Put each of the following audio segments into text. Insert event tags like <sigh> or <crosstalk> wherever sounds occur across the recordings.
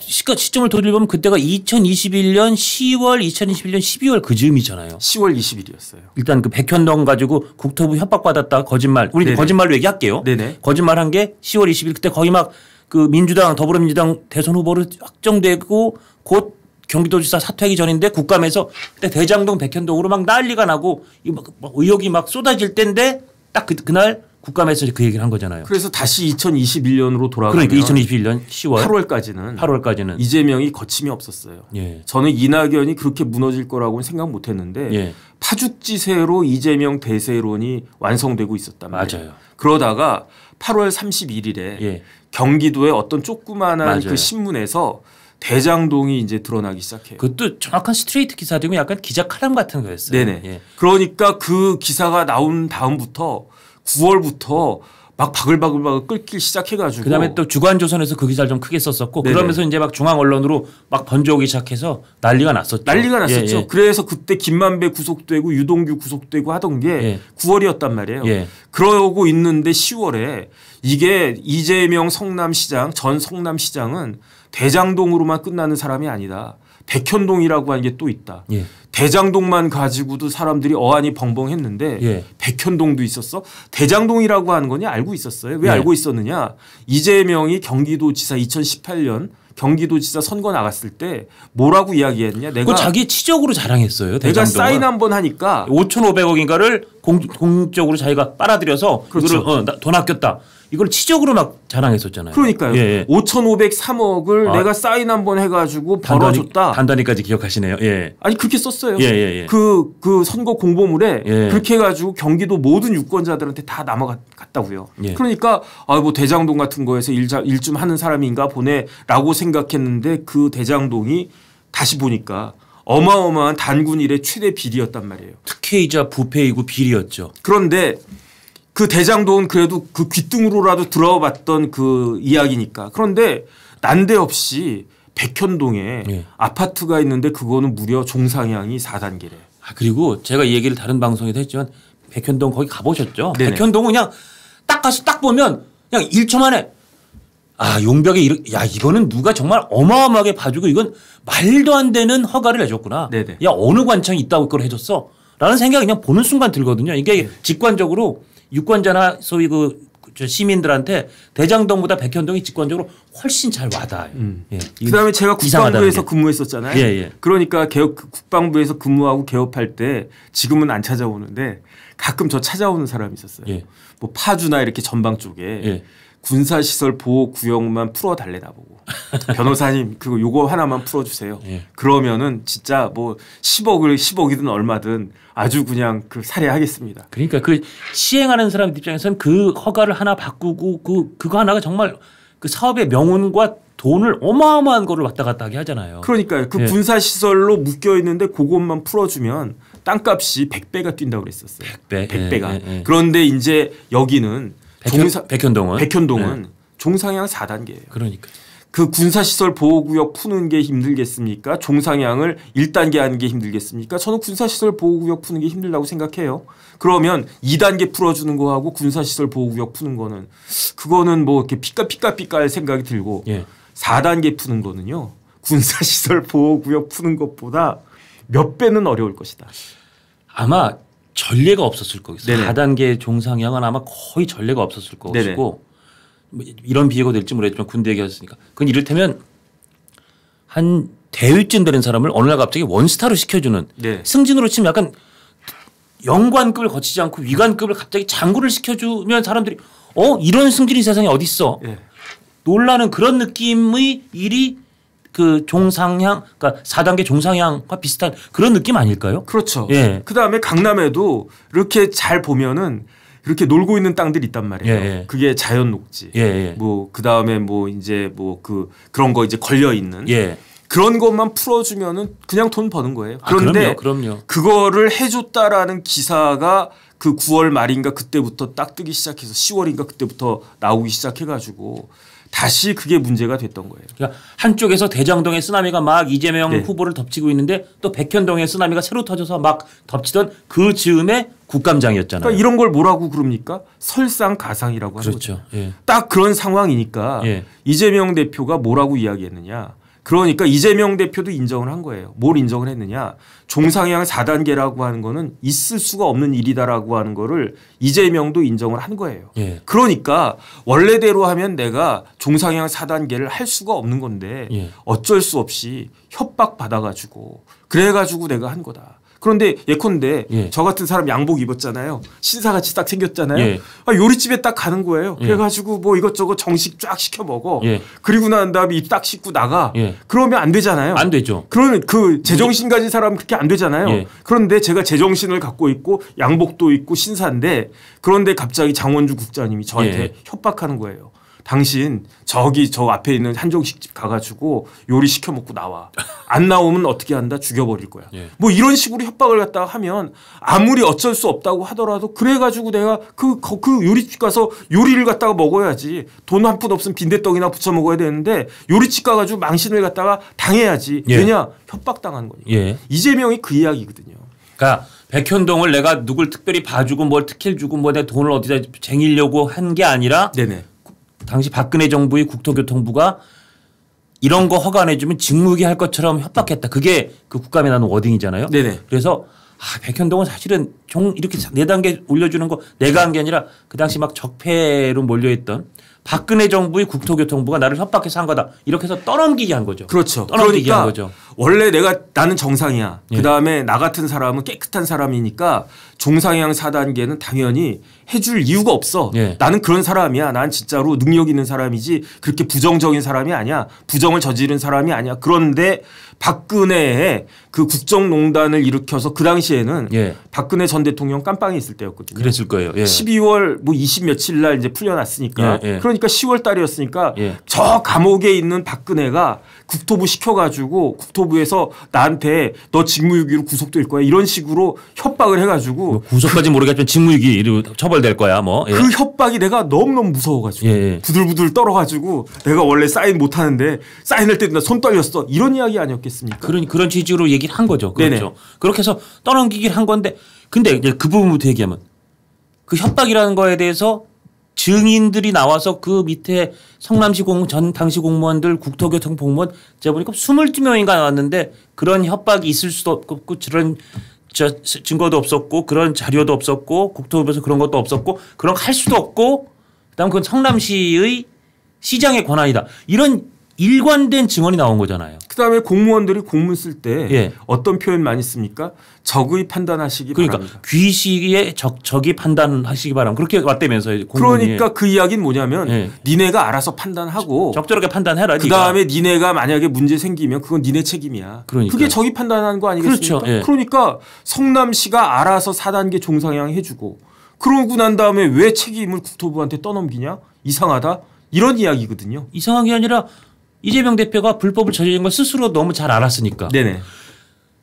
시가 시점을 돌려보면 그때가 2021년 10월, 2021년 12월 그 즈음이잖아요. 10월 20일이었어요. 일단 그 백현동 가지고 국토부 협박받았다 거짓말. 우리 거짓말로 얘기할게요. 네네. 거짓말한 게 10월 20일 그때 거의 막그 민주당 더불어민주당 대선 후보로 확정되고 곧 경기도지사 사퇴하기 전인데 국감에서 그때 대장동 백현동으로 막 난리가 나고 막 의혹이 막 쏟아질 때인데 딱 그, 그날 국감에서 가그 얘기를 한 거잖아요. 그래서 다시 2021년으로 돌아가면 그러니까 2021년 10월 8월까지는 8월까지는 이재명이 거침이 없었어요. 예. 저는 이낙연이 그렇게 무너질 거라고는 생각 못 했는데 예. 파죽지세로 이재명 대세론이 완성되고 있었단 말이에요. 맞아요. 그러다가 8월 31일에 예. 경기도의 어떤 조그마한 그 신문에서 대장동이 이제 드러나기 시작해요. 그것도 정확한 스트레이트 기사들고 약간 기자 칼럼 같은 거였어요. 네네. 예. 그러니까 그 기사가 나온 다음부터 9월부터 막 바글바글바글 끓기 시작해가지고 그다음에 또 주간조선에서 그 기사를 좀 크게 썼었고 네네. 그러면서 이제 막 중앙 언론으로 막 번져오기 시작해서 난리가 났었죠. 난리가 났었죠. 예, 예. 그래서 그때 김만배 구속되고 유동규 구속되고 하던 게 예. 9월이었단 말이에요. 예. 그러고 있는데 10월에 이게 이재명 성남시장 전 성남시장은 대장동으로만 끝나는 사람이 아니다. 백현동이라고 하는 게 또 있다. 예. 대장동만 가지고도 사람들이 어안이 벙벙했는데 예. 백현동도 있었어. 대장동이라고 하는 거냐 알고 있었어요. 왜 예. 알고 있었느냐? 이재명이 경기도지사 2018년 경기도지사 선거 나갔을 때 뭐라고 이야기했냐? 내가 자기 치적으로 자랑했어요. 대장동은. 내가 사인 한 번 하니까 5,500억인가를 공, 적으로 자기가 빨아들여서 그렇죠. 어, 돈 아꼈다. 이걸 치적으로 막 자랑했었잖아요. 그러니까요. 예, 예. 5,503억을 아. 내가 사인 한 번 해가지고 벌어줬다. 단단히, 까지 기억하시네요. 예. 아니 그렇게 썼어요. 예, 예, 예. 그, 그 선거 공보물에 예. 그렇게 해가지고 경기도 모든 유권자들한테 다 남아갔다고요. 그러니까 아 뭐 대장동 같은 거에서 일 일좀 하는 사람인가 보네라고 생각했는데 그 대장동이 다시 보니까 어마어마한 단군 일의 최대 비리였단 말이에요. 특혜이자 부패이고 비리였죠. 그런데 그 대장동은 그래도 그 귀뚱으로라도 들어봤던 와그 이야기니까. 그런데 난데없이 백현동에 예. 아파트가 있는데 그거는 무려 종상향이 4단계래. 아, 그리고 제가 이 얘기를 다른 방송에서 했지만 백현동 거기 가보셨죠? 네네. 백현동은 그냥 딱 가서 딱 보면 그냥 1초 만에 아, 용벽에 이렇게 야, 이거는 누가 정말 어마어마하게 봐주고 이건 말도 안 되는 허가를 해줬구나. 네네. 야, 어느 관청이 있다고 그걸 해줬어? 라는 생각이 그냥 보는 순간 들거든요. 이게 네. 직관적으로 유권자나 소위 그 시민들한테 대장동보다 백현동이 직관적으로 훨씬 잘 와닿아요. 음. 예. 그다음에 제가 국방부에서 근무했었잖아요. 예, 예. 그러니까 개업 국방부에서 근무하고 개업할 때 지금은 안 찾아오는데 가끔 저 찾아오는 사람이 있었어요. 예. 뭐 파주나 이렇게 전방 쪽에 예. 군사시설 보호 구역만 풀어 달래다보고 변호사님 그거 요거 하나만 풀어주세요. 예. 그러면은 진짜 뭐 10억을 10억이든 얼마든 아주 그냥 그 살해하겠습니다. 그러니까 그 시행하는 사람 입장에서는 그 허가를 하나 바꾸고 그 그거 하나가 정말 그 사업의 명운과 돈을 어마어마한 거를 왔다 갔다 하게 하잖아요. 그러니까요. 그 예. 군사시설로 묶여 있는데 그것만 풀어주면 땅값이 100배가 뛴다고 그랬었어요. 100배. 100배가. 예, 예, 예, 예, 그런데 이제 여기는 백현, 백현동은 백현동은 네. 종상향 4단계예요. 그러니까 그 군사시설 보호구역 푸는 게 힘들겠습니까? 종상향을 1단계 하는 게 힘들겠습니까? 저는 군사시설 보호구역 푸는 게 힘들다고 생각해요. 그러면 2단계 풀어주는 거하고 군사시설 보호구역 푸는 거는 그거는 뭐 이렇게 피까피까피까 할 생각이 들고 예. 4단계 푸는 거는요. 군사시설 보호구역 푸는 것보다 몇 배는 어려울 것이다. 아마 전례가 없었을 거겠어요. 4단계 종상향은 아마 거의 전례가 없었을 거고 뭐 이런 비유가 될지 모르겠지만 군대 얘기였으니까 그건 이를테면 한 대위쯤 되는 사람을 어느 날 갑자기 원스타로 시켜주는 네. 승진으로 치면 약간 영관급을 거치지 않고 위관급을 갑자기 장구를 시켜주면 사람들이 어 이런 승진이 세상에 어디 있어 네. 예. 놀라는 그런 느낌의 일이 그 종상향 그러니까 4단계 종상향과 비슷한 그런 느낌 아닐까요? 그렇죠. 예. 그다음에 강남에도 이렇게 잘 보면은 이렇게 놀고 있는 땅들이 있단 말이에요. 예예. 예. 그게 자연 녹지. 예예. 예. 뭐 그다음에 뭐 이제 뭐 그 그런 거 이제 걸려 있는 예. 그런 것만 풀어주면은 그냥 돈 버는 거예요. 아, 그런데 아, 그럼요, 그럼요. 그거를 해줬다라는 기사가 그 9월 말인가 그때부터 딱 뜨기 시작해서 10월인가 그때부터 나오기 시작해가지고 다시 그게 문제가 됐던 거예요. 그러니까 한쪽에서 대장동의 쓰나미가 막 이재명 네. 후보를 덮치고 있는데 또 백현동의 쓰나미가 새로 터져서 막 덮치던 그 즈음에 국감장이었잖아요. 그러니까 이런 걸 뭐라고 그럽니까? 설상가상이라고 하는 그렇죠. 거죠. 예. 딱 그런 상황이니까 예. 이재명 대표가 뭐라고 이야기했느냐. 그러니까 이재명 대표도 인정을 한 거예요. 뭘 인정을 했느냐. 종상향 4단계라고 하는 거는 있을 수가 없는 일이다라고 하는 거를 이재명도 인정을 한 거예요. 예. 그러니까 원래대로 하면 내가 종상향 4단계를 할 수가 없는 건데 예. 어쩔 수 없이 협박 받아가지고 그래가지고 내가 한 거다. 그런데 예컨대 예. 저 같은 사람 양복 입었잖아요. 신사같이 딱 생겼잖아요. 예. 아, 요리집에 딱 가는 거예요. 예. 그래가지고 뭐 이것저것 정식 쫙 시켜 먹어. 예. 그리고 난 다음에 입 딱 씻고 나가. 예. 그러면 안 되잖아요. 안 되죠. 그러면 그 제정신 가진 사람은 그렇게 안 되잖아요. 그런데 제가 제정신을 갖고 있고 양복도 입고 신사인데 그런데 갑자기 장원주 국장님이 저한테 협박하는 거예요. 당신 저기 저 앞에 있는 한정식 집 가가지고 요리 시켜 먹고 나와. 안 나오면 어떻게 한다? 죽여버릴 거야. 예. 뭐 이런 식으로 협박을 갖다가 하면 아무리 어쩔 수 없다고 하더라도 그래가지고 내가 그, 그, 그 요리집 가서 요리를 갖다가 먹어야지. 돈 한 푼 없으면 빈대떡이나 부쳐 먹어야 되는데 요리집 가가지고 망신을 갖다가 당해야지. 예. 왜냐? 협박당한 거니까. 예. 이재명이 그 이야기거든요. 그러니까 백현동을 내가 누굴 특별히 봐주고 뭘 특혜를 주고 뭐내 돈을 어디다 쟁이려고 한 게 아니라 네네. 당시 박근혜 정부의 국토교통부가 이런 거 허가해주면 직무기 할 것처럼 협박했다. 그게 그 국감에 나온 워딩이잖아요. 네네. 그래서 아, 백현동은 사실은 총 이렇게 4 단계 올려주는 거 내가 한 게 아니라 그 당시 막 적폐로 몰려있던 박근혜 정부의 국토교통부가 나를 협박해서 한 거다. 이렇게 해서 떠넘기게 한 거죠. 그렇죠. 떠넘기게 그러니까 한 거죠. 원래 내가 나는 정상이야. 예. 그다음에 나 같은 사람은 깨끗한 사람이니까 종상향 4단계는 당연히 해줄 이유가 없어. 예. 나는 그런 사람이야. 난 진짜로 능력 있는 사람이지 그렇게 부정적인 사람이 아니야. 부정을 저지른 사람이 아니야. 그런데 박근혜의 그 국정농단을 일으켜서 그 당시에는 예. 박근혜 전 대통령 깜빵에 있을 때였거든요. 그랬을 거예요. 12월 예. 뭐20 며칠 날 이제 풀려났으니까. 예, 그러니까 10월 달이었으니까 예. 저 감옥에 있는 박근혜가 국토부 시켜가지고 국토부에서 나한테 너 직무유기로 구속될 거야 이런 식으로 협박을 해가지고 뭐 구속까지 모르겠지만 직무유기로 처벌될 거야 뭐그 예. 그 협박이 내가 너무너무 무서워가지고 예, 예. 부들부들 떨어가지고 내가 원래 사인 못하는데 사인할 때도 나 손 떨렸어 이런 이야기 아니었겠습니까 그런 그런 취지로 얘기를 한 거죠 그렇죠 네네. 그렇게 해서 떠넘기기를 한 건데 근데 이제 그 부분부터 얘기하면 그 협박이라는 거에 대해서 증인들이 나와서 그 밑에 성남시 공, 전 당시 공무원들 국토교통 공무원 제가 보니까 22명인가 나왔는데 그런 협박이 있을 수도 없고 그런 저 증거도 없었고 그런 자료도 없었고 국토부에서 그런 것도 없었고 그런 할 수도 없고 그다음 그건 성남시의 시장의 권한이다. 이런 일관된 증언이 나온 거잖아요. 그다음에 공무원들이 공문 쓸때 예. 어떤 표현 많이 씁니까? 적의 판단하시기 그러니까 바랍니다. 귀시의 적 적이 판단하시기 바랍니다. 그렇게 왔다면서요. 그러니까 그 이야기는 뭐냐면 예. 니네가 알아서 판단하고 적절하게 판단해라. 그다음에 네가. 니네가 만약에 문제 생기면 그건 니네 책임이야. 그러니까. 그게 적이 판단하는 거 아니겠습니까? 그렇죠. 예. 그러니까 성남시가 알아서 4단계 종상향 해주고 그러고 난 다음에 왜 책임을 국토부한테 떠넘기냐? 이상하다. 이런 이야기거든요. 이상한 게 아니라 이재명 대표가 불법을 저지른 걸 스스로 너무 잘 알았으니까. 네네.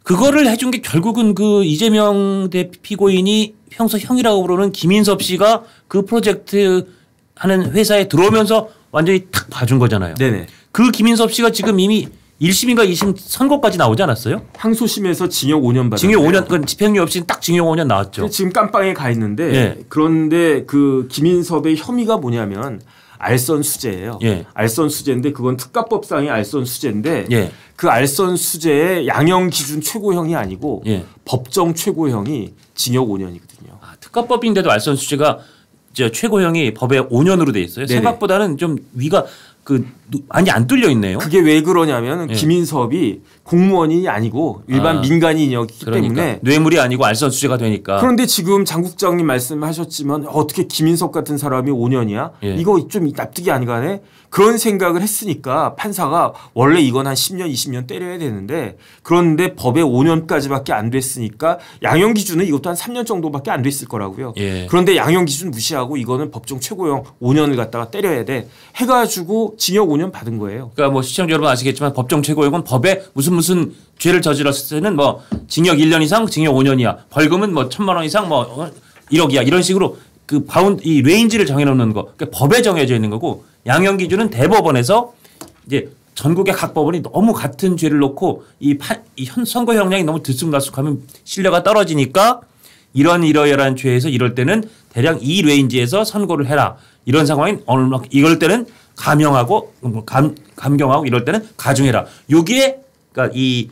그거를 해준 게 결국은 그 이재명 대 피고인이 평소 형이라고 부르는 김인섭 씨가 그 프로젝트 하는 회사에 들어오면서 완전히 탁 봐준 거잖아요. 네네. 그 김인섭 씨가 지금 이미 1심인가 2심 선고까지 나오지 않았어요? 항소심에서 징역 5년 받았 징역 5년, 그 집행유 없이 딱 징역 5년 나왔죠. 지금 깜빵에 가 있는데 네. 그런데 그 김인섭의 혐의가 뭐냐면 알선 수재예요. 예. 알선 수재인데 그건 특가법상의 알선 수재인데 예. 그 알선 수재의 양형 기준 최고형이 아니고 예. 법정 최고형이 징역 5년이거든요. 아, 특가법인데도 알선 수재가 최고형이 법에 5년으로 돼 있어요. 네네. 생각보다는 좀 위가 그 아니 안 뚫려 있네요. 그게 왜 그러냐면 예. 김인섭이 공무원이 아니고 일반 아, 민간인이었기 그러니까. 때문에 뇌물이 아니고 알선 수재가 되니까. 그런데 지금 장 국장님 말씀하셨지만 어떻게 김인섭 같은 사람이 5년이야? 예. 이거 좀 납득이 안 가네. 그런 생각을 했으니까 판사가 원래 이건 한 10년, 20년 때려야 되는데 그런데 법에 5년까지밖에 안 됐으니까 양형 기준은 이것도 한 3년 정도밖에 안 됐을 거라고요. 예. 그런데 양형 기준 무시하고 이거는 법정 최고형 5년을 갖다가 때려야 돼 해가지고 징역 5년 받은 거예요. 그러니까 뭐 시청자 여러분 아시겠지만 법정 최고형은 법에 무슨 무슨 죄를 저질렀을 때는 뭐 징역 1년 이상, 징역 5년이야. 벌금은 뭐 천만 원 이상 뭐 1억이야. 어, 이런 식으로 그 바운 이 레인지를 정해놓는 거. 그러니까 법에 정해져 있는 거고 양형 기준은 대법원에서 이제 전국의 각 법원이 너무 같은 죄를 놓고 이, 파, 이 현, 선거 형량이 너무 들쑥날쑥하면 신뢰가 떨어지니까 이런 이러이러한 죄에서 이럴 때는 대략 이 레인지에서 선고를 해라. 이런 상황인 어느 막 이럴 때는 감형하고 감, 감경하고 이럴 때는 가중해라. 여기에 그러니까 이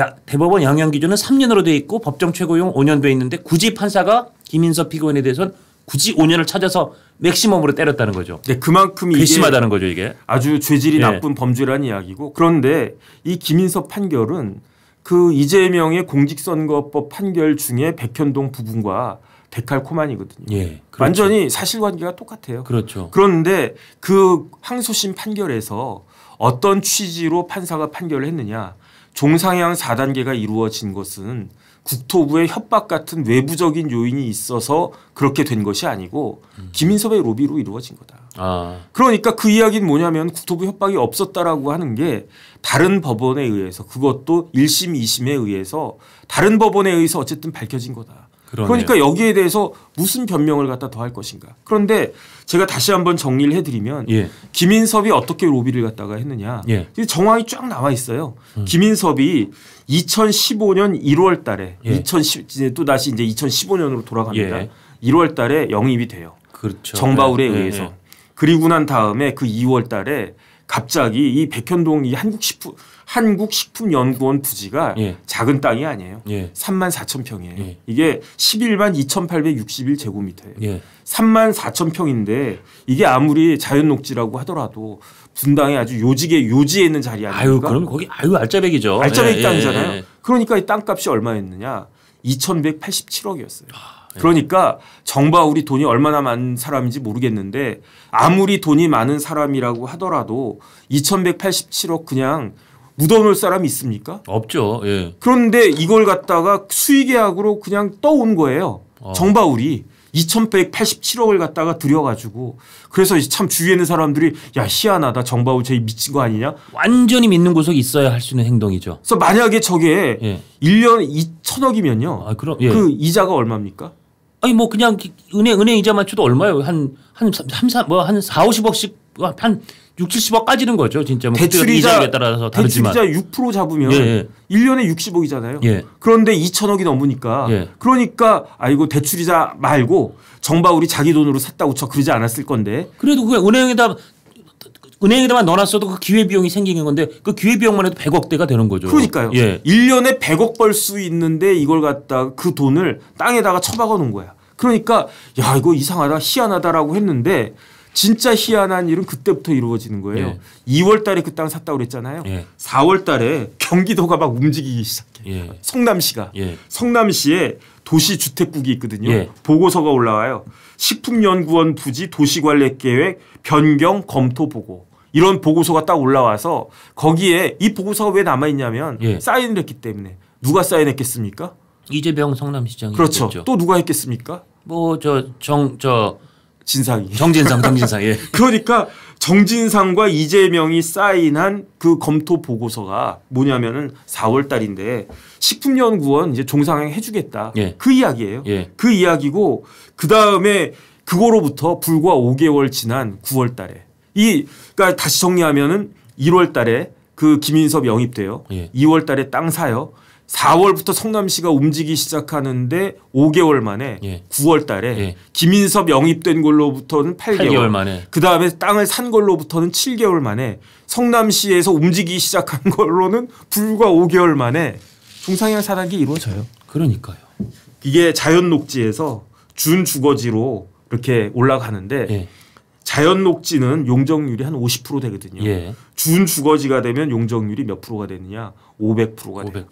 야, 대법원 양형 기준은 3년으로 돼 있고 법정 최고용 5년 돼 있는데 굳이 판사가 김인섭 피고인에 대해서는 굳이 5년을 찾아서 맥시멈으로 때렸다는 거죠. 네, 그만큼 괘씸하다는 거죠 이게. 아주 죄질이 네. 나쁜 범죄란 이야기고 그런데 이 김인섭 판결은 그 이재명의 공직선거법 판결 중에 백현동 부분과 데칼코만이거든요. 예, 그렇죠. 완전히 사실관계가 똑같아요. 그렇죠. 그런데 그 항소심 판결에서 어떤 취지로 판사가 판결을 했느냐. 종상향 4단계가 이루어진 것은 국토부의 협박 같은 외부적인 요인이 있어서 그렇게 된 것이 아니고 김인섭의 로비로 이루어진 거다. 아. 그러니까 그 이야기는 뭐냐면 국토부 협박이 없었다라고 하는 게 다른 법원에 의해서 그것도 1심, 2심에 의해서 다른 법원에 의해서 어쨌든 밝혀진 거다. 그러네요. 그러니까 여기에 대해서 무슨 변명을 갖다 더할 것인가. 그런데 제가 다시 한번 정리를 해드리면 예. 김인섭이 어떻게 로비를 갖다가 했느냐. 예. 정황이 쫙 나와 있어요. 음. 김인섭이 2015년 1월 달에 예. 2010 이제 또 다시 이제 2015년으로 돌아갑니다. 1월 예. 달에 영입이 돼요. 그렇죠. 정바울에 예. 예. 의해서. 그리고 난 다음에 그 2월 달에 갑자기 이 백현동 이 한국식품 한국식품연구원 부지가 예. 작은 땅이 아니에요. 예. 3만 4천 평이에요. 예. 이게 11만 2,861 제곱미터예요. 예. 3만 4천 평인데 이게 아무리 자연녹지라고 하더라도 분당에 아주 요지게 요지에 있는 자리 아닙니까? 아유 그럼 거기 아유 알짜배기죠. 알짜배기 예, 땅이잖아요. 예, 예. 그러니까 이 땅값이 얼마였느냐? 2,187억이었어요. 아. 예. 그러니까 정바 울이 돈이 얼마나 많은 사람인지 모르겠는데 아무리 돈이 많은 사람이라고 하더라도 2187억 그냥 묻어놓을 사람이 있습니까? 없죠. 예. 그런데 이걸 갖다가 수의계약으로 그냥 떠온 거예요. 어. 정바울이 2187억을 갖다가 들여가지고 그래서 참 주위에 있는 사람들이 야 희한하다 정바울 쟤 미친 거 아니냐 완전히 믿는 구석이 있어야 할 수 있는 행동이죠. 그래서 만약에 저게 예. 1년 2천억이면요. 아, 그럼, 예. 그 이자가 얼마입니까? 아니 뭐 그냥 은행 은행 이자 만쳐도 얼마요 한 한 3, 4, 뭐한 4, 50억씩 한 6, 70억 까지는 거죠, 진짜. 뭐 대출이자 이자에 따라서 다르지만. 대출이자 6% 잡으면 예, 예. 1년에 60억이잖아요. 예. 그런데 2천억이 넘으니까 예. 그러니까 아이고 대출이자 말고 정바 우리 자기 돈으로 샀다고 쳐 그러지 않았을 건데. 그래도 그냥 은행에다 은행에다만 넣어놨어도 그 기회비용이 생기는 건데 그 기회비용만 해도 100억대가 되는 거죠. 그러니까요. 예. 1년에 100억 벌 수 있는데 이걸 갖다 그 돈을 땅에다가 처박아 놓은 거야. 그러니까 야 이거 이상하다 희한하다라고 했는데 진짜 희한한 일은 그때부터 이루어지는 거예요. 예. 2월 달에 그 땅 샀다고 그랬잖아요. 예. 4월 달에 경기도가 막 움직이기 시작해. 예. 성남시가. 예. 성남시에 도시주택국이 있거든요. 예. 보고서가 올라와요. 식품연구원 부지 도시관리계획 변경 검토 보고. 이런 보고서가 딱 올라와서 거기에 이 보고서가 왜 남아있냐면 예. 사인을 했기 때문에 누가 사인했겠습니까? 이재명 성남시장이 그렇죠. 했겠죠. 또 누가 했겠습니까? 뭐 저 정 저 진상이 정진상 <laughs> 정진상 예. 그러니까 정진상과 이재명이 사인한 그 검토 보고서가 뭐냐면은 4월 달인데 식품연구원 이제 종상행 해주겠다 예. 그 이야기예요. 예. 그 이야기고 그 다음에 그거로부터 불과 5개월 지난 9월 달에 이 그러니까 다시 정리하면은 1월 달에 그 김인섭 영입돼요. 예. 2월 달에 땅 사요. 4월부터 성남시가 움직이기 시작하는데 5개월 만에 예. 9월 달에 예. 김인섭 영입된 걸로부터는 8개월, 8개월 만에 그다음에 땅을 산 걸로부터는 7개월 만에 성남시에서 움직이기 시작한 걸로는 불과 5개월 만에 중상향 사악이 이루어져요. 그러니까요. 이게 자연 녹지에서 준 주거지로 이렇게 올라가는데 예. 자연 녹지는 용적률이 한 50% 되거든요. 예. 준 주거지가 되면 용적률이 몇 프로가 되느냐? 500%가 500%. 돼요.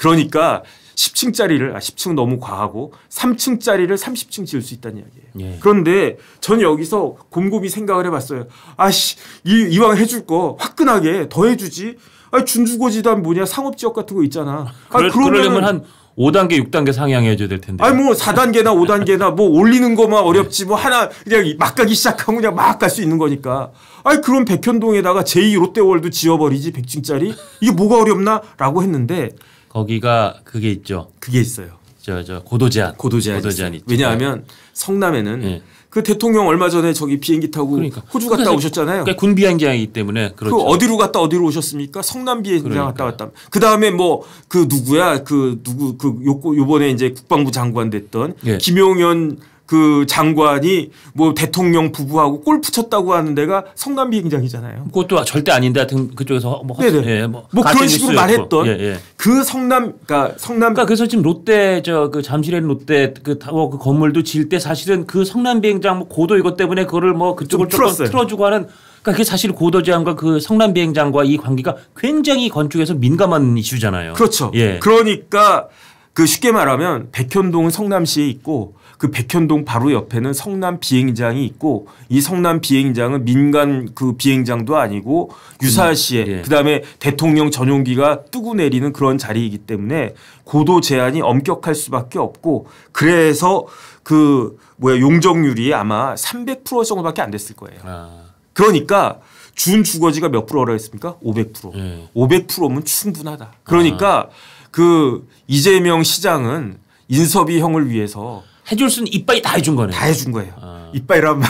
그러니까 10층짜리를 아 10층 너무 과하고 3층짜리를 30층 지을 수 있다는 이야기예요. 예. 그런데 저는 여기서 곰곰이 생각을 해봤어요. 아씨 이왕 해줄 거 화끈하게 더 해주지. 아 준주거지단 뭐냐 상업지역 같은 거 있잖아. 아 그러려면 한 5단계, 6단계 상향해 줘야 될 텐데. 아니 뭐 4단계나 5단계나 뭐 올리는 것만 어렵지 네. 뭐 하나 그냥 막 가기 시작하면 그냥 막 갈 수 있는 거니까. 아니 그럼 백현동에다가 제2 롯데월드 지어버리지 100층짜리 이게 뭐가 어렵나라고 했는데 거기가 그게 있죠. 그게 있어요. 저저 고도 제한. 고도 제한. 고도 제한 왜냐하면 성남에는 네. 그 대통령 얼마 전에 저기 비행기 타고 그러니까. 호주 그러니까 갔다 오셨잖아요. 그러니까 군 비행장이기 때문에 그렇죠. 그 어디로 갔다 어디로 오셨습니까? 성남 비행장 그러니까. 갔다 왔다. 그다음에 뭐 그 누구야 그 누구 그요 요번에 이제 국방부 장관 됐던 예. 김용현 그 장관이 뭐 대통령 부부하고 골프 쳤다고 하는 데가 성남 비행장이잖아요. 그것도 절대 아닌데 하여튼 그쪽에서 뭐, 네네. 네. 예, 뭐, 뭐 그런 식으로 말했던 뭐, 예, 예. 그 성남 그러니까 성남 그러니까 그래서 지금 롯데 저그 잠실에 롯데 그 타워 어, 그 건물도 질 때 사실은 그 성남 비행장 뭐 고도 이것 때문에 그거를 뭐 그쪽을 조금 틀어주고 하는 그러니까 그게 사실 고도 제한과 그 성남 비행장과 이 관계가 굉장히 건축에서 민감한 이슈잖아요. 그렇죠. 예. 그러니까 그 쉽게 말하면 백현동은 성남시에 있고 그 백현동 바로 옆에는 성남 비행장이 있고 이 성남 비행장은 민간 그 비행장도 아니고 유사시에 네. 음, 예. 그다음에 대통령 전용기가 뜨고 내리는 그런 자리이기 때문에 고도 제한이 엄격할 수밖에 없고 그래서 그 뭐야 용적률이 아마 300% 정도밖에 안 됐을 거예요. 아. 그러니까 준 주거지가 몇 프로라 고 했습니까? 500%. 네. 500%면 충분하다. 아. 그러니까 아. 그 이재명 시장은 인섭이 형을 위해서 해줄 수는 이빠이다 해준 거네요. 다 해준 거예요. 아. 이빨이란 말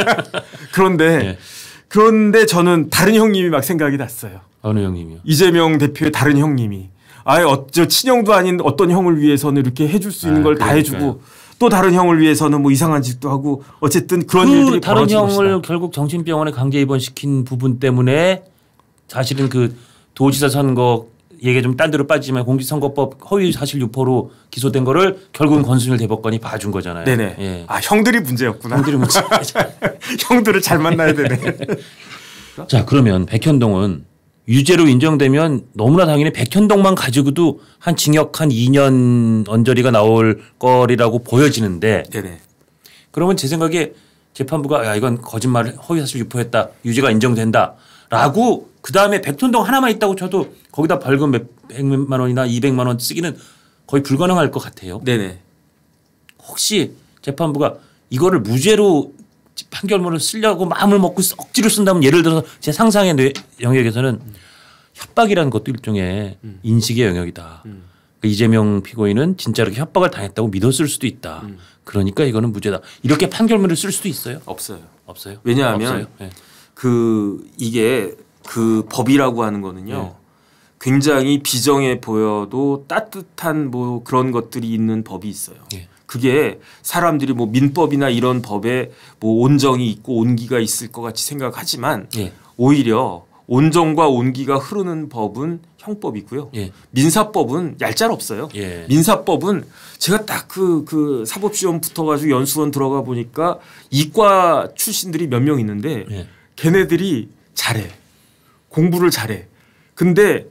<laughs> 그런데 네. 그런데 저는 다른 형님이 막 생각이 났어요. 어느 형님이요? 이재명 대표의 다른 형님이. 아예 어쩌 친형도 아닌 어떤 형을 위해서는 이렇게 해줄 수 있는 아, 걸다 해주고 또 다른 형을 위해서는 뭐 이상한 짓도 하고 어쨌든 그런 그 일들이 다른 형을 것이다. 결국 정신병원에 강제 입원시킨 부분 때문에 사실은 그 도지사 선거 얘기좀딴 데로 빠지지만 공직선거법 허위 사실 유포로 기소된 거를 결국은 권순일 대법관이 봐준 거잖아요. 네네. 예. 아 형들이 문제였구나. 형들이 문제. <laughs> 형들을 잘 만나야 되네. <laughs> 자 그러면 백현동은 유죄로 인정되면 너무나 당연히 백현동만 가지고도 한 징역 한 2년 언저리가 나올 거리라고 보여지는데. 네네. 그러면 제 생각에 재판부가 야 이건 거짓말 허위사실 유포했다 유죄가 인정된다라고 그 다음에 백현동 하나만 있다고 쳐도 거기다 벌금 몇 백만 원이나 이백만 원 쓰기는 거의 불가능할 것 같아요. 네네. 혹시 재판부가 이거를 무죄로 판결문을 쓰려고 마음을 먹고 억지로 쓴다면 예를 들어서 제 상상의 뇌 영역에서는 협박이라는 것도 일종의 음. 인식의 영역이다. 음. 그러니까 이재명 피고인은 진짜로 협박을 당했다고 믿었을 수도 있다. 음. 그러니까 이거는 무죄다. 이렇게 판결문을 쓸 수도 있어요? 없어요. 없어요. 왜냐하면 없어요? 네. 그 이게 그 법이라고 하는 거는요. 네. 굉장히 비정해 보여도 따뜻한 뭐 그런 것들이 있는 법이 있어요. 예. 그게 사람들이 뭐 민법이나 이런 법에 뭐 온정이 있고 온기가 있을 것 같이 생각하지만 예. 오히려 온정과 온기가 흐르는 법은 형법이고요. 예. 민사법은 얄짤 없어요. 예. 민사법은 제가 딱그그 그 사법시험 붙어가지고 연수원 들어가 보니까 이과 출신들이 몇 명 있는데 예. 걔네들이 잘해 공부를 잘해. 근데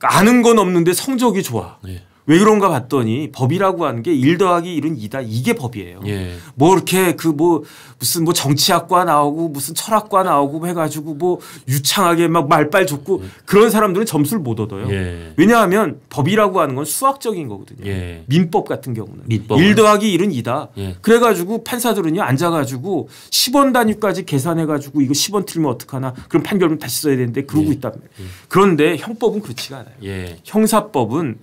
아는 건 없는데 성적이 좋아. 예. 왜 그런가 봤더니 법이라고 하는 게 일 더하기 일은이다 이게 법이에요. 예. 뭐 이렇게 그 뭐 무슨 뭐 정치학과 나오고 무슨 철학과 나오고 해가지고 뭐 유창하게 막 말빨 좋고 음. 그런 사람들은 점수를 못 얻어요. 예. 왜냐하면 법이라고 하는 건 수학적인 거거든요. 예. 민법 같은 경우는 민법은. 일 더하기 일은이다 예. 그래가지고 판사들은요 앉아가지고 10원 단위까지 계산해가지고 이거 10원 틀리면 어떡하나 그럼 판결문 다시 써야 되는데 그러고 예. 있다. 그런데 형법은 그렇지가 않아요. 형사법은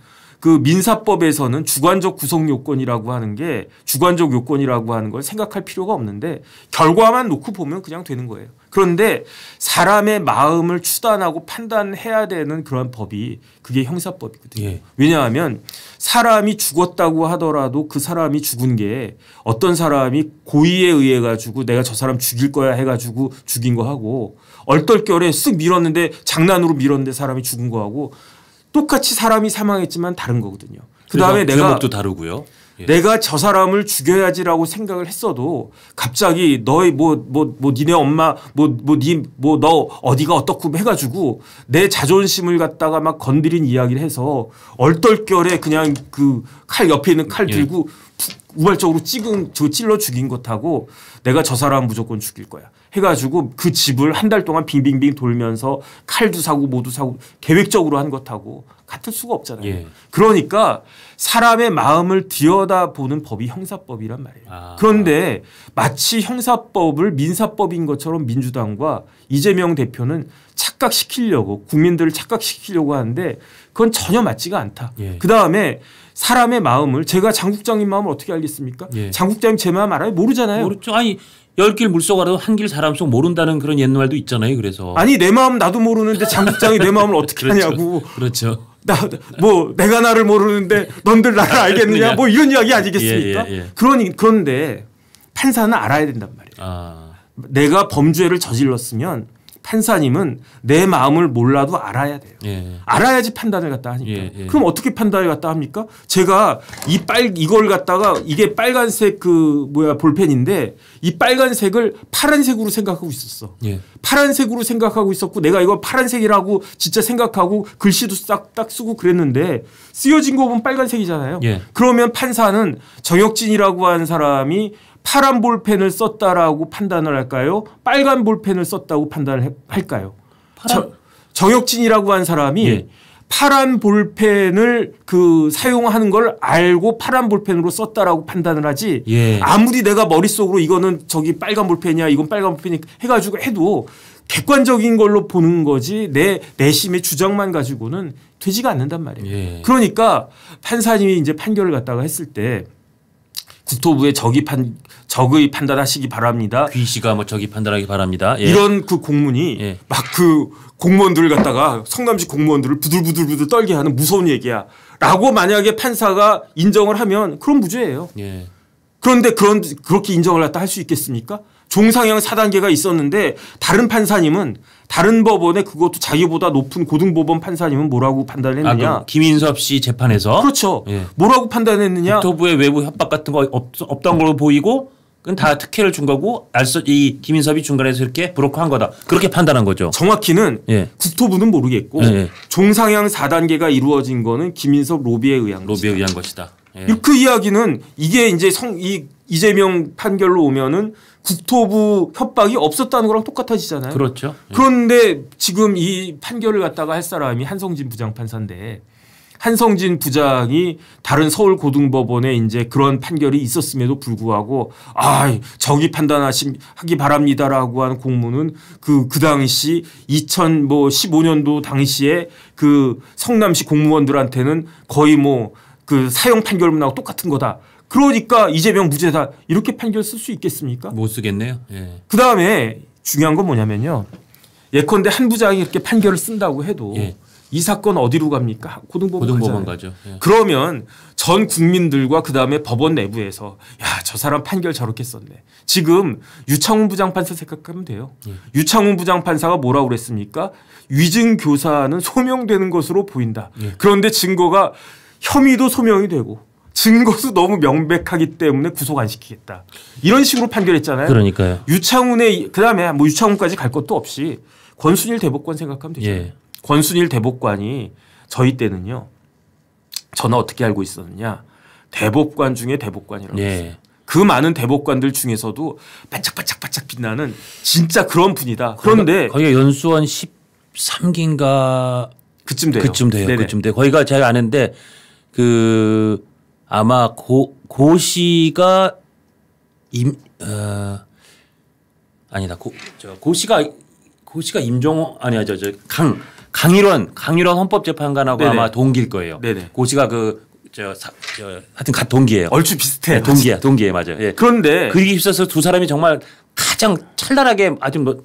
그 민사법에서는 주관적 구성 요건이라고 하는 게 주관적 요건이라고 하는 걸 생각할 필요가 없는데 결과만 놓고 보면 그냥 되는 거예요. 그런데 사람의 마음을 추단하고 판단해야 되는 그런 법이 그게 형사법이거든요. 예. 왜냐하면 사람이 죽었다고 하더라도 그 사람이 죽은 게 어떤 사람이 고의에 의해 가지고 내가 저 사람 죽일 거야 해 가지고 죽인 거 하고 얼떨결에 쓱 밀었는데 장난으로 밀었는데 사람이 죽은 거 하고 똑같이 사람이 사망했지만 다른 거거든요. 그 다음에 내가 목도 다르고요. 예. 내가 저 사람을 죽여야지라고 생각을 했어도 갑자기 너의 뭐뭐뭐 뭐, 뭐 니네 엄마 뭐 뭐 니 뭐 너 어디가 어떻고 해가지고 내 자존심을 갖다가 막 건드린 이야기를 해서 얼떨결에 그냥 그 칼 옆에 있는 칼 예. 들고 예. 우발적으로 찍은 저 찔러 죽인 것하고 내가 저 사람 무조건 죽일 거야 해가지고 그 집을 한 달 동안 빙빙빙 돌면서 칼도 사고 모두 사고 계획적으로 한 것하고 같을 수가 없잖아요. 예. 그러니까 사람의 마음을 들여다보는 법이 형사법이란 말이에요. 아. 그런데 마치 형사법을 민사법인 것처럼 민주당과 이재명 대표는 착각시키려고 국민들을 착각시키려고 하는데 그건 전혀 맞지가 않다. 예. 그 다음에 사람의 마음을 제가 장국장님 마음을 어떻게 알겠습니까? 예. 장국장님 제 마음 알아요? 모르잖아요. 모르죠. 아니 열길 물속 알아도 한 길 사람 속 모른다는 그런 옛말도 있잖아요. 그래서 아니 내 마음 나도 모르는데 장국장이 내 마음을 어떻게 그렇죠. 하냐고. 그렇죠. 나 뭐 내가 나를 모르는데 넌들 나를 아, 알겠느냐 뭐 이런 이야기 아니겠습니까? 예, 예, 예. 그런 그런데 판사는 알아야 된단 말이에요. 아. 내가 범죄를 저질렀으면 판사님은 내 마음을 몰라도 알아야 돼요. 예. 알아야지 판단을 갖다 하니까. 예. 예. 그럼 어떻게 판단을 갖다 합니까? 제가 이 빨 이걸 갖다가 이게 빨간색 그 뭐야 볼펜인데 이 빨간색을 파란색으로 생각하고 있었어. 예. 파란색으로 생각하고 있었고 내가 이거 파란색이라고 진짜 생각하고 글씨도 싹 딱 쓰고 그랬는데 쓰여진 거 보면 빨간색이잖아요. 예. 그러면 판사는 정혁진이라고 한 사람이 파란 볼펜을 썼다라고 판단을 할까요? 빨간 볼펜을 썼다고 판단을 할까요? 저, 정혁진이라고 한 사람이 예. 파란 볼펜을 그 사용하는 걸 알고 파란 볼펜으로 썼다라고 판단을 하지 예. 아무리 내가 머릿속으로 이거는 저기 빨간 볼펜이야 이건 빨간 볼펜이 해가지고 해도 객관적인 걸로 보는 거지 내 내심의 주장만 가지고는 되지가 않는단 말이에요. 예. 그러니까 판사님이 이제 판결을 갖다가 했을 때 국토부에 적이 판 적의 판단하시기 바랍니다. 귀시가 뭐적의 판단하기 바랍니다. 예. 이런 그 공문이 예. 막그 공무원들을 갖다가 성남시 공무원들을 부들부들부들 떨게 하는 무서운 얘기야. 라고 만약에 판사가 인정을 하면 그런 무죄예요. 예. 그런데 그런 그렇게 인정을 갖다 할 수 있겠습니까? 종상형 4단계가 있었는데 다른 판사님은 다른 법원에 그것도 자기보다 높은 고등법원 판사님은 뭐라고 판단했느냐? 아, 김인섭 씨 재판에서 그렇죠. 예. 뭐라고 판단했느냐? 국토부의 외부 협박 같은 거 없, 없던 걸로 보이고 그건 다 특혜를 준 거고 알서 이 김인섭이 중간에서 이렇게 브로커한 거다. 그렇게 판단한 거죠. 정확히는 예. 국토부는 모르겠고 예. 예. 종상향 4단계가 이루어진 거는 김인섭 로비에 의한 로비에 것이다. 의한 것이다. 예. 그 이야기는 이게 이제 성, 이 이재명 판결로 오면은 국토부 협박이 없었다는 거랑 똑같아지잖아요. 그렇죠. 예. 그런데 지금 이 판결을 갖다가 할 사람이 한성진 부장판사인데 한성진 부장이 다른 서울 고등법원에 이제 그런 판결이 있었음에도 불구하고 아 저기 판단하시 하기 바랍니다라고 한 공문은 그그 그 당시 2 0 15년도 당시에 그 성남시 공무원들한테는 거의 뭐그 사형 판결문하고 똑같은 거다. 그러니까 이재명 무죄다. 이렇게 판결 쓸 수 있겠습니까? 못 쓰겠네요. 예. 그 다음에 중요한 건 뭐냐면요. 예컨대 한 부장이 이렇게 판결을 쓴다고 해도 예. 이 사건 어디로 갑니까? 고등법원, 고등법원 가죠. 예. 그러면 전 국민들과 그다음에 법원 내부에서 야, 저 사람 판결 저렇게 썼네. 지금 유창훈 부장판사 생각하면 돼요. 예. 유창훈 부장판사가 뭐라고 그랬습니까? 위증 교사는 소명되는 것으로 보인다. 예. 그런데 증거가 혐의도 소명이 되고 증거도 너무 명백하기 때문에 구속 안 시키겠다. 이런 식으로 판결했잖아요. 그러니까요. 유창훈의 그다음에 뭐 유창훈까지 갈 것도 없이 권순일 대법관 생각하면 되죠. 예. 권순일 대법관이 저희 때는요. 저는 어떻게 알고 있었느냐. 대법관 중에 대법관이라고 예. 했어요. 그 많은 대법관들 중에서도 반짝반짝반짝 빛나는 진짜 그런 분이다. 그런데 거기 연수원 13기인가 그쯤 돼요. 그쯤 돼요. 네네. 그쯤 돼요. 거기가 제가 아는데 그 아마 고 고시가 임 어, 아니다 고 저 고시가 고시가 임종호 아니야 저 저 강 강일원 강일원 헌법재판관하고 네네. 아마 동기일 거예요. 네네. 고시가 그 저, 저 하여튼 같 동기예요. 얼추 비슷해. 네, 동기야, 동기예 맞아요. 예. 그런데 그기 있어서 두 사람이 정말 가장 찬란하게 아주 뭐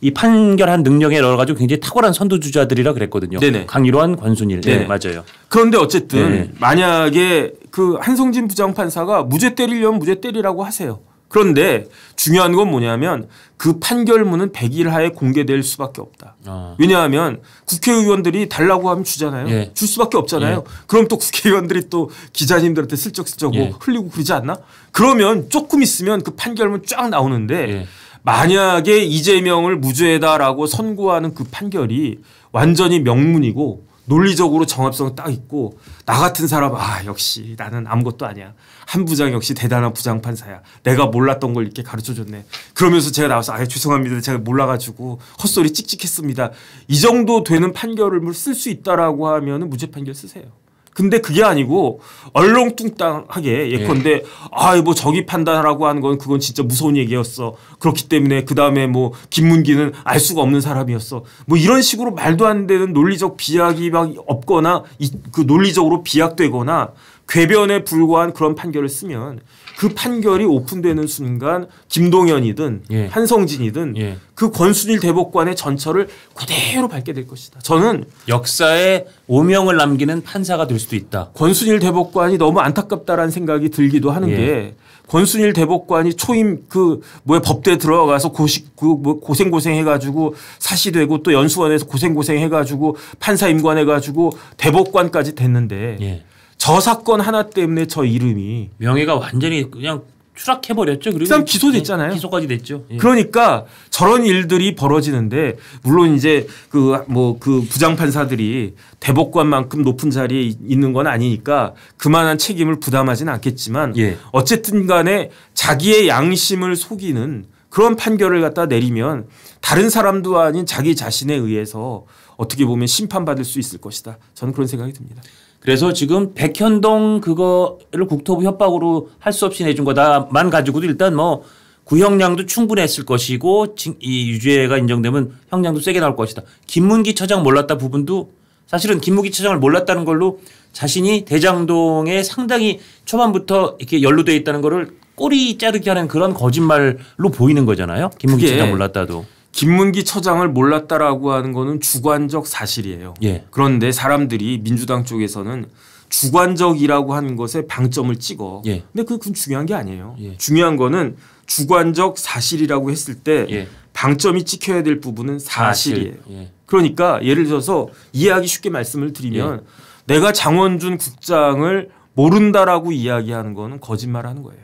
이 판결한 능력에 넣어 가지고 굉장히 탁월한 선두주자들이라 그랬거든요. 네네. 강일환, 권순일. 네 맞아요. 그런데 어쨌든 네 만약에 그 한성진 부장판사가 무죄 때리려면 무죄 때리라고 하세요. 그런데 중요한 건 뭐냐면 그 판결문은 100일 하에 공개될 수밖에 없다. 아. 왜냐하면 국회의원들이 달라고 하면 주잖아요. 예. 줄 수밖에 없잖아요. 예. 그럼 또 국회의원들이 또 기자님들한테 슬쩍슬쩍 뭐 예. 뭐 흘리고 그러지 않나? 그러면 조금 있으면 그 판결문 쫙 나오는데 예. 만약에 이재명을 무죄다라고 선고하는 그 판결이 완전히 명문이고 논리적으로 정합성 딱 있고 나 같은 사람 아 역시 나는 아무것도 아니야 한 부장 역시 대단한 부장 판사야 내가 몰랐던 걸 이렇게 가르쳐 줬네 그러면서 제가 나와서 아 죄송합니다 제가 몰라가지고 헛소리 찍찍했습니다 이 정도 되는 판결을 쓸 수 있다라고 하면 은 무죄 판결 쓰세요 근데 그게 아니고 얼렁뚱땅하게 예. 예컨대 예. 아뭐 저기 판단하라고 하는 건 그건 진짜 무서운 얘기였어 그렇기 때문에 그 다음에 뭐 김문기는 알 수가 없는 사람이었어 뭐 이런 식으로 말도 안 되는 논리적 비약이 막 없거나 이, 그 논리적으로 비약되거나 궤변에 불과한 그런 판결을 쓰면 그 판결이 오픈되는 순간 김동연이든 예. 한성진이든 예. 그 권순일 대법관의 전처를 그대로 밝게될 것이다. 저는 역사에 오명을 남기는 판사가 될 수도 있다. 권순일 대법관이 너무 안타깝다라는 생각이 들기도 하는 예. 게 권순일 대법관이 초임 그 뭐야 법대 들어가서 고식 그 뭐 고생 고생 해가지고 사시되고 또 연수원에서 고생 고생 해가지고 판사 임관해가지고 대법관까지 됐는데. 예. 저 사건 하나 때문에 저 이름이 명예가 완전히 그냥 추락해 버렸죠. 그리고 기소됐잖아요. 네, 기소까지 됐죠. 예. 그러니까 저런 일들이 벌어지는데 물론 이제 그 뭐 그 부장 판사들이 대법관만큼 높은 자리에 있는 건 아니니까 그만한 책임을 부담하진 않겠지만 예. 어쨌든 간에 자기의 양심을 속이는 그런 판결을 갖다 내리면 다른 사람도 아닌 자기 자신에 의해서 어떻게 보면 심판받을 수 있을 것이다. 저는 그런 생각이 듭니다. 그래서 지금 백현동 그거를 국토부 협박으로 할 수 없이 내준 거다만 가지고도 일단 뭐 구형량도 충분했을 것이고 이 유죄가 인정되면 형량도 세게 나올 것이다. 김문기 처장 몰랐다 부분도 사실은 김문기 처장을 몰랐다는 걸로 자신이 대장동에 상당히 초반부터 이렇게 연루돼 있다는 거 꼬리 자르기 하는 그런 거짓말로 보이는 거잖아요. 김문기 처장 몰랐다도. 김문기 처장을 몰랐다라고 하는 거는 주관적 사실이에요. 예. 그런데 사람들이 민주당 쪽에서는 주관적이라고 하는 것에 방점을 찍어. 예. 근데 그건 중요한 게 아니에요. 예. 중요한 거는 주관적 사실이라고 했을 때 예. 방점이 찍혀야 될 부분은 사실이에요. 사실. 예. 그러니까 예를 들어서 이해하기 쉽게 말씀을 드리면 예. 내가 장원준 국장을 모른다라고 이야기하는 거는 거짓말하는 거예요.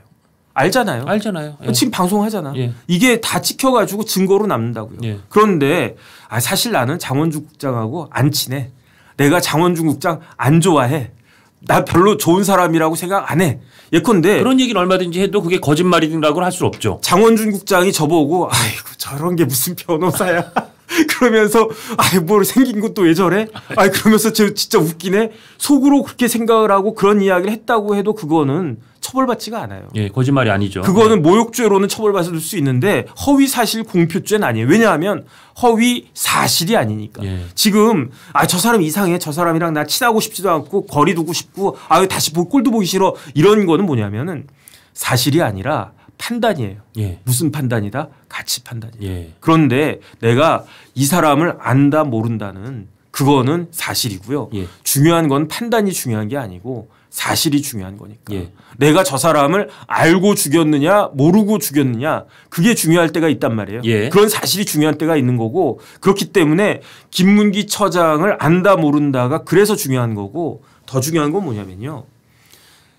알잖아요. 알잖아요. 예. 지금 방송하잖아. 예. 이게 다 찍혀가지고 증거로 남는다고요. 예. 그런데 아, 사실 나는 장원중 국장하고 안 친해. 내가 장원중 국장 안 좋아해. 나 별로 좋은 사람이라고 생각 안 해. 예컨대 그런 얘기는 얼마든지 해도 그게 거짓말이라고는 할수 없죠. 장원준 국장이 저보고 아이고 저런 게 무슨 변호사야. <laughs> 그러면서 아이 뭘 생긴 것도 왜 저래? 아이 그러면서 저 진짜 웃기네. 속으로 그렇게 생각을 하고 그런 이야기를 했다고 해도 그거는 처벌받지가 않아요. 예, 거짓말이 아니죠. 그거는 모욕죄로는 처벌받을 수 있는데 허위 사실 공표죄는 아니에요. 왜냐하면 허위 사실이 아니니까. 예. 지금 아 저 사람 이상해, 저 사람이랑 나 친하고 싶지도 않고 거리 두고 싶고 아유 다시 볼 꼴도 보기 싫어 이런 거는 뭐냐면은 사실이 아니라 판단이에요. 예. 무슨 판단이다? 가치 판단이다. 예. 그런데 내가 이 사람을 안다 모른다는 그거는 사실이고요. 예. 중요한 건 판단이 중요한 게 아니고 사실이 중요한 거니까. 예. 내가 저 사람을 알고 죽였느냐 모르고 죽였느냐 그게 중요할 때가 있단 말이에요. 예. 그런 사실이 중요한 때가 있는 거고 그렇기 때문에 김문기 처장을 안다 모른다가 그래서 중요한 거고 더 중요한 건 뭐냐면요.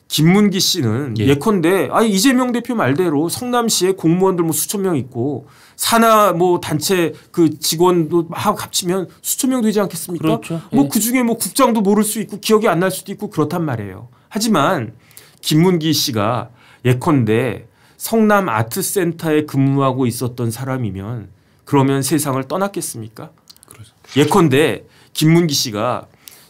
김문기 씨는 예. 컨대 아 이재명 대표 말대로 성남시에 공무원들 뭐 수천 명 있고 산하 뭐 단체 그 직원도 막 합치면 수천 명 되지 않겠습니까? 그렇죠. 뭐 예. 뭐그 중에 뭐 국장도 모를 수 있고 기억이 안 날 수도 있고 그렇단 말이에요. 하지만 김문기 씨가 예컨대 성남 아트센터에 근무하고 있었던 사람이면 그러면 세상을 떠났겠습니까? 그렇죠. 예컨대 김문기 씨가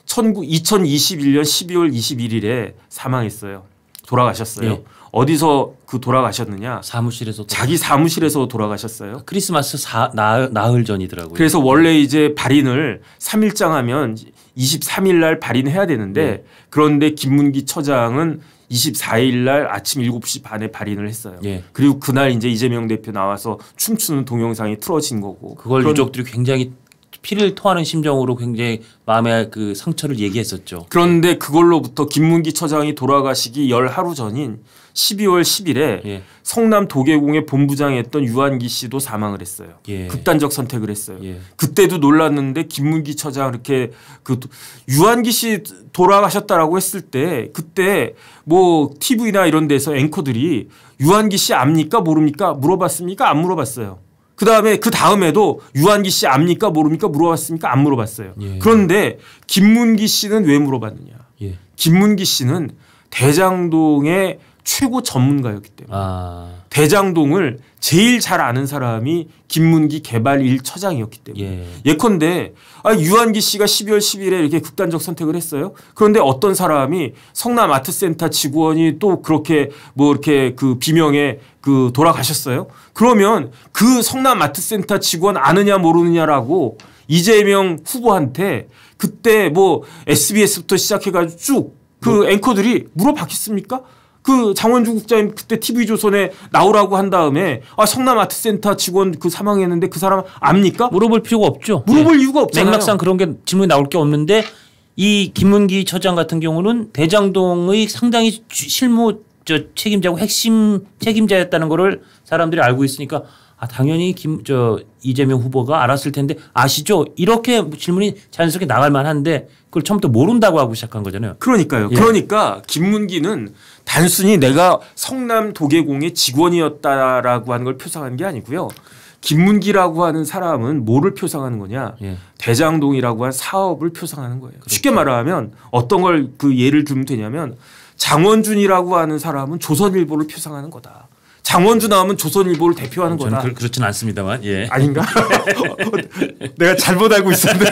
2021년 12월 21일에 사망했어요. 돌아가셨어요. 예. 어디서 그 돌아가셨느냐? 사무실에서 자기 사무실에서 돌아가셨어요. 크리스마스 사, 나, 흘 전이더라고요. 그래서 네. 원래 이제 발인을 3일장 하면 23일 날 발인해야 되는데 예. 그런데 김문기 처장은 24일 날 아침 7시 반에 발인을 했어요. 예. 그리고 그날 이제 이재명 대표 나와서 춤추는 동영상이 틀어진 거고. 그걸 유족들이 굉장히 피를 토하는 심정으로 굉장히 마음의 그 상처를 얘기했었죠. 그런데 그걸로부터 김문기 처장이 돌아가시기 열 하루 전인 12월 10일에 예. 성남 도계공의 본부장했던 유한기 씨도 사망을 했어요. 예. 극단적 선택을 했어요. 예. 그때도 놀랐는데 김문기 처장 이렇게 그 유한기 씨 돌아가셨다라고 했을 때 그때 뭐 TV나 이런 데서 앵커들이 유한기 씨 압니까 모릅니까 물어봤습니까 안 물어봤어요. 그 다음에 그 다음에도 유한기 씨 압니까 모릅니까 물어봤습니까 안 물어봤어요. 예. 그런데 김문기 씨는 왜 물어봤느냐? 예. 김문기 씨는 대장동의 최고 전문가였기 때문에 아. 대장동을 제일 잘 아는 사람이 김문기 개발 일 처장이었기 때문에 예. 컨대 아, 유한기 씨가 12월 10일에 이렇게 극단적 선택을 했어요. 그런데 어떤 사람이 성남 아트센터 직원이 또 그렇게 뭐 이렇게 그 비명에 그 돌아가셨어요. 그러면 그 성남 아트센터 직원 아느냐 모르느냐라고 이재명 후보한테 그때 뭐 SBS부터 시작해가지고 쭉그 뭐. 앵커들이 물어봤겠습니까? 그 장원주 국장님 그때 TV조선에 나오라고 한 다음에 아 성남 아트센터 직원 그 사망했는데 그 사람 압니까? 물어볼 필요가 없죠. 물어볼 네. 이유가 없잖아요. 맥락상 그런 게 질문이 나올 게 없는데 이 김문기 처장 같은 경우는 대장동의 상당히 실무 저 책임자고 핵심 책임자였다는 거를 사람들이 알고 있으니까 아, 당연히 김, 저, 이재명 후보가 알았을 텐데 아시죠? 이렇게 질문이 자연스럽게 나갈 만한데 그걸 처음부터 모른다고 하고 시작한 거잖아요. 그러니까요. 예. 그러니까 김문기는 단순히 내가 성남 도계공의 직원이었다라고 하는 걸 표상한 게 아니고요. 김문기라고 하는 사람은 뭐를 표상하는 거냐? 예. 대장동이라고 한 사업을 표상하는 거예요. 그렇죠. 쉽게 말하면 어떤 걸 그 예를 들면 되냐면 장원준이라고 하는 사람은 조선일보를 표상하는 거다. 장원주 나오면 조선일보를 대표하는 저는 거다. 저는 그, 렇진 않습니다만. 예. 아닌가? <laughs> 내가 잘못 알고 있었는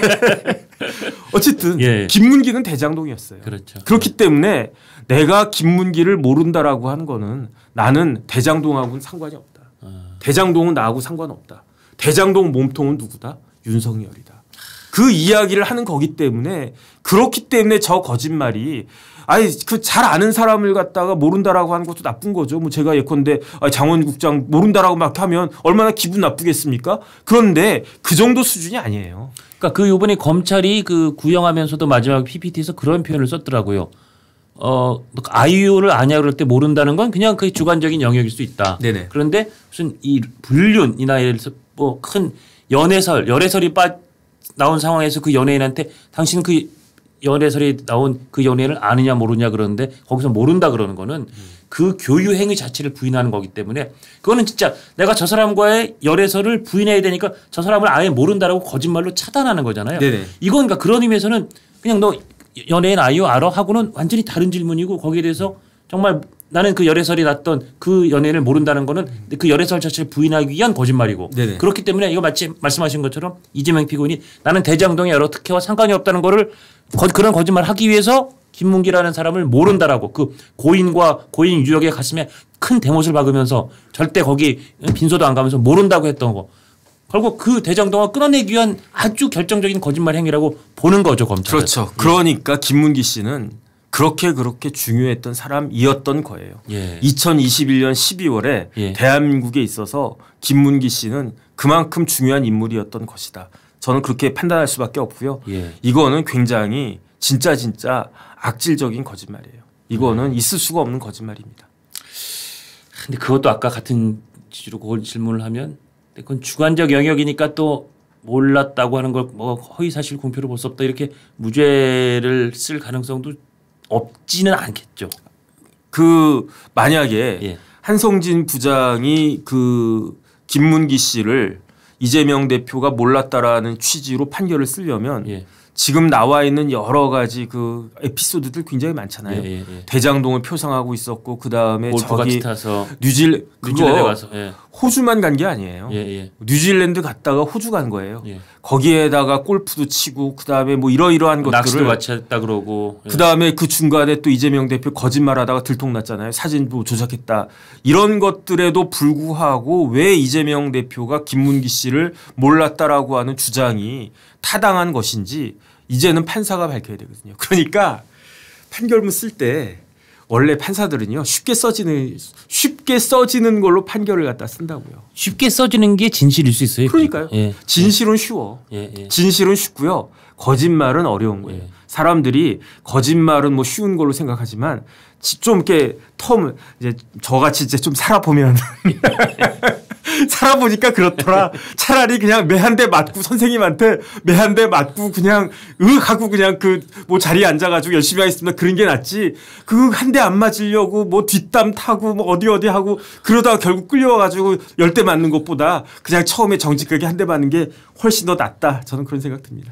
어쨌든 예. 김문기는 대장동이었어요. 그렇죠. 그렇기 때문에 내가 김문기를 모른다라고 하는 거는 나는 대장동하고는 상관이 없다. 아. 대장동은 나하고 상관없다. 대장동 몸통은 누구다? 윤석열이다. 그 이야기를 하는 거기 때문에 그렇기 때문에 저 거짓말이 아니 그 잘 아는 사람을 갖다가 모른다라고 하는 것도 나쁜 거죠. 뭐 제가 예컨대 아, 장원 국장 모른다라고 막 하면 얼마나 기분 나쁘겠습니까? 그런데 그 정도 수준이 아니에요. 그러니까 그 요번에 검찰이 그 구형하면서도 마지막 PPT에서 그런 표현을 썼더라고요. 어, 아이유를 아냐 그럴 때 모른다는 건 그냥 그 주관적인 영역일 수 있다. 네네. 그런데 무슨 이 불륜이나 예를 들어서 뭐 큰 연애설, 열애설이 빠 나온 상황에서 그 연예인한테 당신 그 연애설이 나온 그연애를 아느냐 모르냐 그러는데 거기서 모른다 그러는 거는 그 교유 행위 자체를 부인하는 거기 때문에 그거는 진짜 내가 저 사람과의 연애설을 부인해야 되니까 저 사람을 아예 모른다라고 거짓말로 차단하는 거잖아요. 네네. 이건 그러니까 그런 의미에서는 그냥 너 연예인 아이유 알아 하고는 완전히 다른 질문이고 거기에 대해서 정말 나는 그 열애설이 났던 그연애를 모른다는 거는 그 열애설 자체를 부인하기 위한 거짓말이고 네네. 그렇기 때문에 이거 마치 말씀하신 것처럼 이재명 피고인이 나는 대장동의 여러 특혜와 상관이 없다는 거를 거, 그런 거짓말 하기 위해서 김문기라는 사람을 모른다라고 그 고인과 고인 유력의 가슴에 큰 대못을 박으면서 절대 거기 빈소도 안 가면서 모른다고 했던 거 결국 그 대장동을 끊어내기 위한 아주 결정적인 거짓말 행위라고 보는 거죠 검찰. 그렇죠. 예. 그러니까 김문기 씨는 그렇게 그렇게 중요했던 사람이었던 거예요. 예. 2021년 12월에 예. 대한민국에 있어서 김문기 씨는 그만큼 중요한 인물이었던 것이다. 저는 그렇게 판단할 수밖에 없고요. 예. 이거는 굉장히 진짜 진짜 악질적인 거짓말이에요. 이거는 네. 있을 수가 없는 거짓말입니다. 근데 그것도 아까 같은 취로 그걸 질문을 하면 그건 주관적 영역이니까 또 몰랐다고 하는 걸 뭐 허위사실 공표를 볼수 없다 이렇게 무죄를 쓸 가능성도 없지는 않겠죠. 그 만약에 예. 한성진 부장이 그 김문기 씨를 이재명 대표가 몰랐다라는 취지로 판결을 쓰려면 예. 지금 나와 있는 여러 가지 그 에피소드들 굉장히 많잖아요. 예, 예, 예. 대장동을 표상하고 있었고 그 다음에 저기 뉴질 그거 예. 호주만 간 게 아니에요. 예, 예. 뉴질랜드 갔다가 호주 간 거예요. 예. 거기에다가 골프도 치고 그다음에 뭐 이러이러한 것들을 낚시도 마쳤 했다 그러고 예. 그다음에 그 중간에 또 이재명 대표 거짓말하다가 들통났잖아요. 사진도 조작했다. 이런 것들에도 불구하고 왜 이재명 대표가 김문기 씨를 몰랐다라고 하는 주장이 타당한 것인지 이제는 판사가 밝혀야 되거든요. 그러니까 판결문 쓸때 원래 판사들은요 쉽게 써지는 쉽게 써지는 걸로 판결을 갖다 쓴다고요. 쉽게 써지는 게 진실일 수 있어요. 그러니까요. 예. 진실은 쉬워. 예, 예. 진실은 쉽고요. 거짓말은 어려운 거예요. 예. 사람들이 거짓말은 뭐 쉬운 걸로 생각하지만 좀 이렇게 텀 이제 저같이 이제 좀 살아보면 <laughs> <laughs> 살아보니까 그렇더라. 차라리 그냥 매 한 대 맞고 선생님한테 매 한 대 맞고 그냥 으윽 하고 그냥 그 뭐 자리에 앉아가지고 열심히 하겠습니다. 그런 게 낫지. 그 한 대 안 맞으려고 뭐 뒷담 타고 뭐 어디 어디 하고 그러다가 결국 끌려와가지고 열 대 맞는 것보다 그냥 처음에 정직하게 한 대 맞는 게 훨씬 더 낫다. 저는 그런 생각 듭니다.